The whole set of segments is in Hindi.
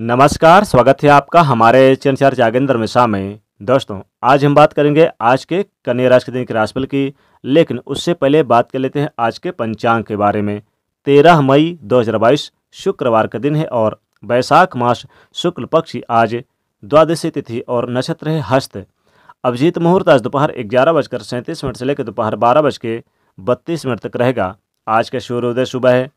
नमस्कार स्वागत है आपका हमारे चैनल जागेंद्र मिश्रा में दोस्तों आज हम बात करेंगे आज के कन्या राशि के दिन के राशिफल की लेकिन उससे पहले बात कर लेते हैं आज के पंचांग के बारे में तेरह मई बाईस शुक्रवार का दिन है और वैशाख मास शुक्ल पक्षी आज द्वादशी तिथि और नक्षत्र है हस्त अभिजीत मुहूर्त आज दोपहर ग्यारह बजकर सैंतीस मिनट से लेकर दोपहर बारह बज के बत्तीस मिनट तक रहेगा आज का सूर्योदय सुबह है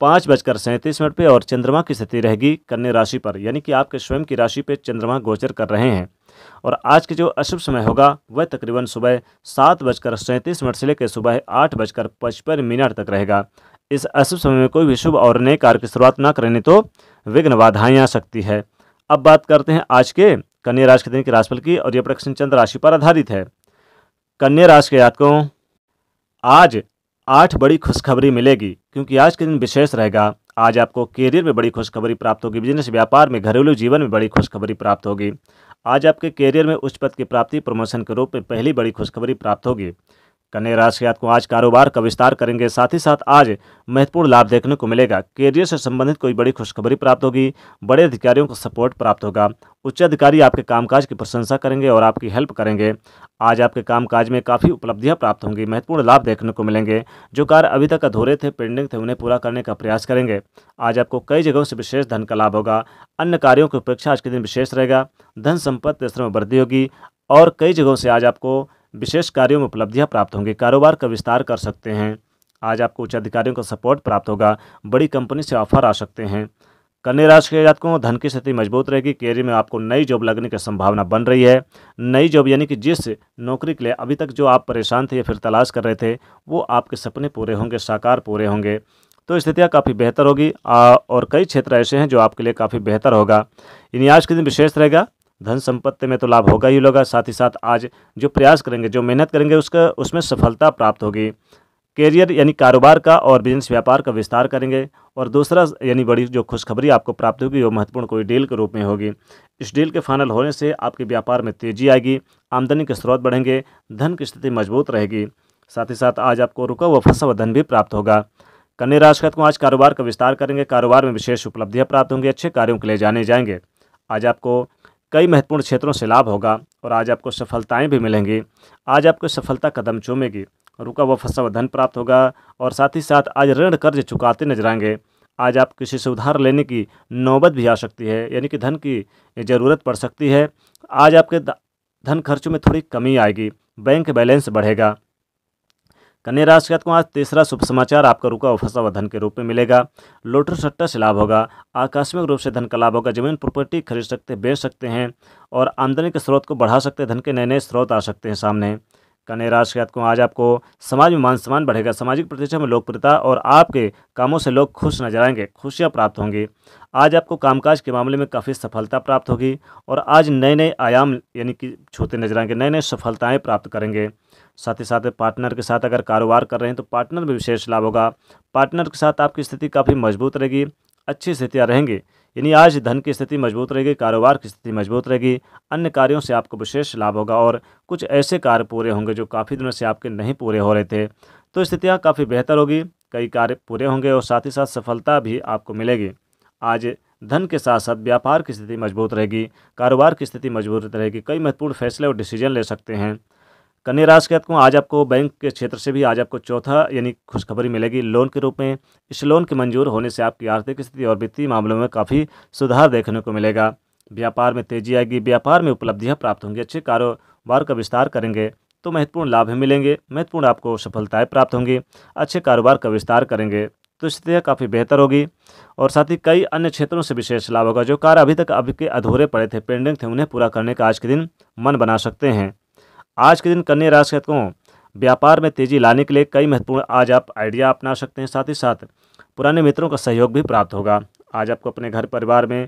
पाँच बजकर सैंतीस मिनट पर और चंद्रमा की स्थिति रहेगी कन्या राशि पर यानी कि आपके स्वयं की राशि पर चंद्रमा गोचर कर रहे हैं और आज के जो अशुभ समय होगा वह तकरीबन सुबह सात बजकर सैंतीस मिनट से लेकर सुबह आठ बजकर पचपन मिनट तक रहेगा इस अशुभ समय में कोई भी शुभ और नए कार्य की शुरुआत न करें तो विघ्न बाधाएं आ सकती है अब बात करते हैं आज के कन्या राशि के दिन के राशिफल की और यह प्रदक्षिण चंद्र राशि पर आधारित है कन्या राशि के जातकों आज आठ बड़ी खुशखबरी मिलेगी क्योंकि आज के दिन विशेष रहेगा आज आपको करियर में बड़ी खुशखबरी प्राप्त होगी बिजनेस व्यापार में घरेलू जीवन में बड़ी खुशखबरी प्राप्त होगी आज आपके करियर में उच्च पद की प्राप्ति प्रमोशन के रूप में पहली बड़ी खुशखबरी प्राप्त होगी कन्या राशि आपको आज कारोबार का विस्तार करेंगे साथ ही साथ आज महत्वपूर्ण लाभ देखने को मिलेगा कैरियर से संबंधित कोई बड़ी खुशखबरी प्राप्त होगी बड़े अधिकारियों को सपोर्ट प्राप्त होगा उच्च अधिकारी आपके कामकाज की प्रशंसा करेंगे और आपकी हेल्प करेंगे आज आपके कामकाज में काफ़ी उपलब्धियां प्राप्त होंगी महत्वपूर्ण लाभ देखने को मिलेंगे जो कार्य अभी तक अधूरे थे पेंडिंग थे उन्हें पूरा करने का प्रयास करेंगे आज आपको कई जगहों से विशेष धन का लाभ होगा अन्य कार्यों की अपेक्षा आज के दिन विशेष रहेगा धन संपत्ति स्तर में वृद्धि होगी और कई जगहों से आज आपको विशेष कार्यों में उपलब्धियाँ प्राप्त होंगी कारोबार का विस्तार कर सकते हैं आज आपको उच्च अधिकारियों का सपोर्ट प्राप्त होगा बड़ी कंपनी से ऑफर आ सकते हैं कन्या राशि के जातकों धन की स्थिति मजबूत रहेगी कैरियर में आपको नई जॉब लगने की संभावना बन रही है नई जॉब यानी कि जिस नौकरी के लिए अभी तक जो आप परेशान थे या फिर तलाश कर रहे थे वो आपके सपने पूरे होंगे साकार पूरे होंगे तो स्थितियाँ काफ़ी बेहतर होगी और कई क्षेत्र ऐसे हैं जो आपके लिए काफ़ी बेहतर होगा यानी आज के दिन विशेष रहेगा धन संपत्ति में तो लाभ होगा ही होगा साथ ही साथ आज जो प्रयास करेंगे जो मेहनत करेंगे उसका उसमें सफलता प्राप्त होगी कैरियर यानी कारोबार का और बिजनेस व्यापार का विस्तार करेंगे और दूसरा यानी बड़ी जो खुशखबरी आपको प्राप्त होगी वो महत्वपूर्ण कोई डील के रूप में होगी इस डील के फाइनल होने से आपके व्यापार में तेजी आएगी आमदनी के स्रोत बढ़ेंगे धन की स्थिति मजबूत रहेगी साथ ही साथ आज आपको रुका हुआ फंसा हुआ धन भी प्राप्त होगा कन्या राशि को आज कारोबार का विस्तार करेंगे कारोबार में विशेष उपलब्धियाँ प्राप्त होंगी अच्छे कार्यों के लिए जाने जाएंगे आज आपको कई महत्वपूर्ण क्षेत्रों से लाभ होगा और आज आपको सफलताएं भी मिलेंगी आज आपको सफलता कदम चूमेगी रुका व फंसा हुआ धन प्राप्त होगा और साथ ही साथ आज ऋण कर्ज चुकाते नजर आएंगे आज आप किसी से उधार लेने की नौबत भी आ सकती है यानी कि धन की ज़रूरत पड़ सकती है आज आपके धन खर्चों में थोड़ी कमी आएगी बैंक बैलेंस बढ़ेगा कन्या राशि को आज तीसरा शुभ समाचार आपका रुका हुआ फंसा हुआ धन के रूप में मिलेगा लोटर सट्टा से लाभ होगा आकस्मिक रूप से धन का लाभ होगा जमीन प्रॉपर्टी खरीद सकते बेच सकते हैं और आमदनी के स्रोत को बढ़ा सकते धन के नए नए स्रोत आ सकते हैं सामने कन्या राशि को आज आपको समाज में मान सम्मान बढ़ेगा सामाजिक प्रतिष्ठा में लोकप्रियता और आपके कामों से लोग खुश नजर आएंगे खुशियाँ प्राप्त होंगी आज आपको कामकाज के मामले में काफ़ी सफलता प्राप्त होगी और आज नए नए आयाम यानी कि छूते नजर आएंगे नए नए सफलताएँ प्राप्त करेंगे साथ ही साथ पार्टनर के साथ अगर कारोबार कर रहे हैं तो पार्टनर में विशेष लाभ होगा पार्टनर के साथ आपकी स्थिति काफ़ी मजबूत रहेगी अच्छी स्थितियाँ रहेंगी यानी आज धन की स्थिति मजबूत रहेगी कारोबार की स्थिति मजबूत रहेगी अन्य कार्यों से आपको विशेष लाभ होगा और कुछ ऐसे कार्य पूरे होंगे जो काफ़ी दिनों से आपके नहीं पूरे हो रहे थे तो स्थितियाँ काफ़ी बेहतर होगी कई कार्य पूरे होंगे और साथ ही साथ सफलता भी आपको मिलेगी आज धन के साथ साथ व्यापार की स्थिति मजबूत रहेगी कारोबार की स्थिति मजबूत रहेगी कई महत्वपूर्ण फैसले और डिसीजन ले सकते हैं कन्या राशि के को आज आपको बैंक के क्षेत्र से भी आज आपको चौथा यानी खुशखबरी मिलेगी लोन के रूप में इस लोन के मंजूर होने से आपकी आर्थिक स्थिति और वित्तीय मामलों में काफ़ी सुधार देखने को मिलेगा व्यापार में तेजी आएगी व्यापार में उपलब्धियाँ प्राप्त होंगी अच्छे कारोबार का विस्तार करेंगे तो महत्वपूर्ण लाभ मिलेंगे महत्वपूर्ण आपको सफलताएँ प्राप्त होंगी अच्छे कारोबार का विस्तार करेंगे तो स्थितियाँ काफ़ी बेहतर होगी और साथ ही कई अन्य क्षेत्रों से विशेष लाभ होगा जो कार्य अभी तक अभी के अधूरे पड़े थे पेंडिंग थे उन्हें पूरा करने का आज के दिन मन बना सकते हैं आज के दिन कन्या राशि को व्यापार में तेजी लाने के लिए कई महत्वपूर्ण आज आप आइडिया अपना सकते हैं साथ ही साथ पुराने मित्रों का सहयोग भी प्राप्त होगा आज आपको अपने घर परिवार में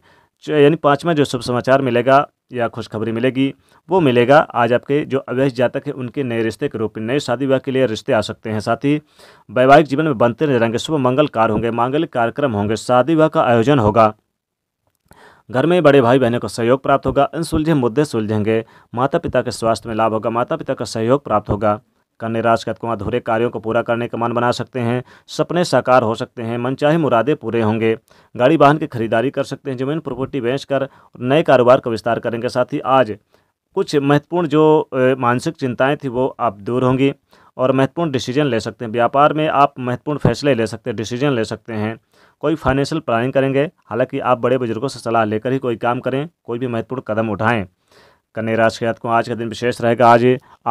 यानी पाँचवा जो शुभ समाचार मिलेगा या खुशखबरी मिलेगी वो मिलेगा आज आपके जो अवैध जातक है उनके नए रिश्ते के रूप में नए शादी विवाह के लिए रिश्ते आ सकते हैं साथ ही वैवाहिक जीवन में बनते रहेंगे शुभ मंगल कार्य होंगे मांगलिक कार्यक्रम होंगे शादी विवाह का आयोजन होगा घर में बड़े भाई बहनों को सहयोग प्राप्त होगा अनसुलझे मुद्दे सुलझेंगे माता पिता के स्वास्थ्य में लाभ होगा माता पिता का सहयोग प्राप्त होगा कन्या राज का अधूरे कार्यों को पूरा करने का मन बना सकते हैं सपने साकार हो सकते हैं मनचाहे मुरादे पूरे होंगे गाड़ी वाहन की खरीदारी कर सकते हैं जमीन प्रॉपर्टी बेचकर नए कारोबार का विस्तार करेंगे साथ ही आज कुछ महत्वपूर्ण जो मानसिक चिंताएं थी वो आप दूर होंगी और महत्वपूर्ण डिसीजन ले सकते हैं व्यापार में आप महत्वपूर्ण फैसले ले सकते हैं डिसीजन ले सकते हैं कोई फाइनेंशियल प्लानिंग करेंगे हालांकि आप बड़े बुजुर्गों से सलाह लेकर ही कोई काम करें कोई भी महत्वपूर्ण कदम उठाएं कन्या राशि के को आज का दिन विशेष रहेगा आज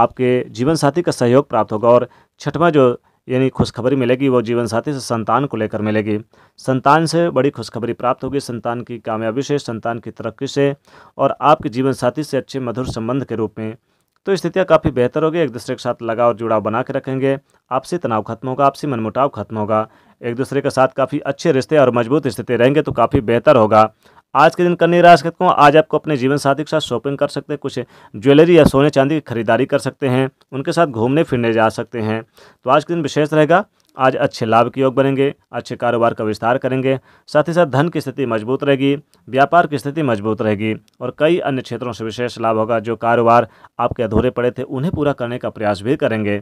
आपके जीवन साथी का सहयोग प्राप्त होगा और छठवा जो यानी खुशखबरी मिलेगी वो जीवन साथी से संतान को लेकर मिलेगी संतान से बड़ी खुशखबरी प्राप्त होगी संतान की कामयाबी से संतान की तरक्की से और आपके जीवन साथी से अच्छे मधुर संबंध के रूप में तो स्थितियाँ काफ़ी बेहतर होगी एक दूसरे के साथ लगाव और जुड़ाव बना के रखेंगे आपसी तनाव खत्म होगा आपसी मनमुटाव खत्म होगा एक दूसरे के साथ काफ़ी अच्छे रिश्ते और मजबूत स्थिति रहेंगे तो काफ़ी बेहतर होगा आज के दिन कन्या राशि को आज आपको अपने जीवन साथी के साथ शॉपिंग कर सकते हैं कुछ ज्वेलरी या सोने चांदी की खरीदारी कर सकते हैं उनके साथ घूमने फिरने जा सकते हैं तो आज के दिन विशेष रहेगा आज अच्छे लाभ के योग बनेंगे अच्छे कारोबार का विस्तार करेंगे साथ ही साथ धन की स्थिति मजबूत रहेगी व्यापार की स्थिति मजबूत रहेगी और कई अन्य क्षेत्रों से विशेष लाभ होगा जो कारोबार आपके अधूरे पड़े थे उन्हें पूरा करने का प्रयास भी करेंगे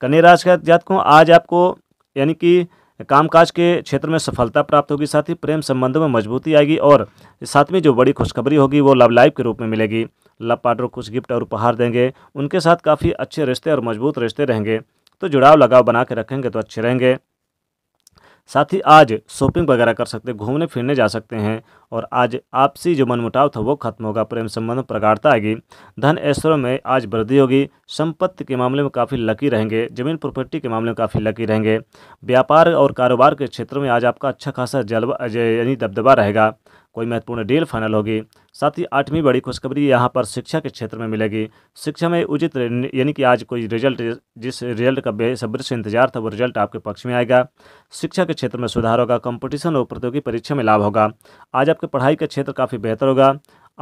कन्या राशि का जातकों आज आपको यानी कि कामकाज के क्षेत्र में सफलता प्राप्त होगी साथ ही प्रेम संबंधों में मजबूती आएगी और साथ में जो बड़ी खुशखबरी होगी वो लव लाइफ के रूप में मिलेगी लव पार्टनर कुछ गिफ्ट और उपहार देंगे उनके साथ काफ़ी अच्छे रिश्ते और मजबूत रिश्ते रहेंगे तो जुड़ाव लगाव बना के रखेंगे तो अच्छे रहेंगे साथ ही आज शॉपिंग वगैरह कर सकते हैं घूमने फिरने जा सकते हैं और आज आपसी जो मनमुटाव था वो खत्म होगा प्रेम संबंध में प्रगाढ़ता आएगी धन ऐश्वर्य में आज वृद्धि होगी संपत्ति के मामले में काफ़ी लकी रहेंगे जमीन प्रॉपर्टी के मामले में काफ़ी लकी रहेंगे व्यापार और कारोबार के क्षेत्र में आज आपका अच्छा खासा जलवा यानी दबदबा रहेगा कोई महत्वपूर्ण डील फाइनल होगी साथ ही आठवीं बड़ी खुशखबरी यहाँ पर शिक्षा के क्षेत्र में मिलेगी शिक्षा में उचित यानी कि आज कोई रिजल्ट जिस रिजल्ट का बेसब्र से इंतजार था वो रिजल्ट आपके पक्ष में आएगा शिक्षा के क्षेत्र में सुधार होगा कंपटीशन और प्रतियोगी परीक्षा में लाभ होगा आज आपके पढ़ाई का क्षेत्र काफ़ी बेहतर होगा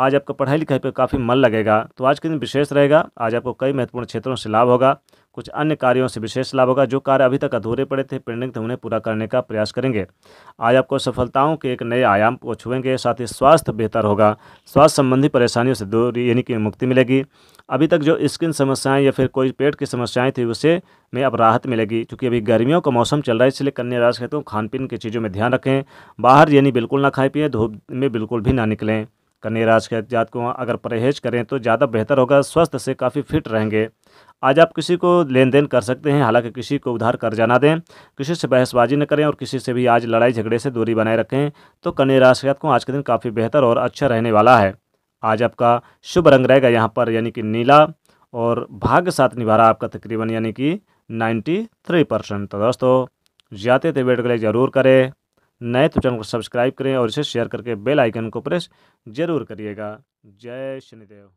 आज आपका पढ़ाई लिखाई पर काफ़ी मन लगेगा तो आज के दिन विशेष रहेगा आज आपको कई महत्वपूर्ण क्षेत्रों से लाभ होगा कुछ अन्य कार्यों से विशेष लाभ होगा जो कार्य अभी तक अधूरे पड़े थे पेंडिंग थे उन्हें पूरा करने का प्रयास करेंगे आज आपको सफलताओं के एक नए आयाम को छुएंगे साथ ही स्वास्थ्य बेहतर होगा स्वास्थ्य संबंधी परेशानियों से दूर यानी कि मुक्ति मिलेगी अभी तक जो स्किन समस्याएं या फिर कोई पेट की समस्याएं थी उसे में अब राहत मिलेगी क्योंकि अभी गर्मियों का मौसम चल रहा है इसलिए कन्या राशि कहते हैं खान पीन की चीज़ों में ध्यान रखें बाहर यानी बिल्कुल ना खाए पिए धूप में बिल्कुल भी ना निकलें कन्याराज के एहतियात को अगर परहेज करें तो ज़्यादा बेहतर होगा स्वस्थ से काफ़ी फिट रहेंगे आज आप किसी को लेन देन कर सकते हैं हालांकि किसी को उधार कर्जा ना दें किसी से बहसबाजी न करें और किसी से भी आज लड़ाई झगड़े से दूरी बनाए रखें तो कन्या राशि को आज के दिन काफ़ी बेहतर और अच्छा रहने वाला है आज आपका शुभ रंग रहेगा यहाँ पर यानी कि नीला और भाग्य साथ निभा रहा आपका तकरीबन यानी कि नाइन्टी थ्री परसेंट तो दोस्तों जाते थे वेट के ज़रूर करें नए तो चैनल को सब्सक्राइब करें और इसे शेयर करके बेल आइकन को प्रेस जरूर करिएगा जय शनिदेव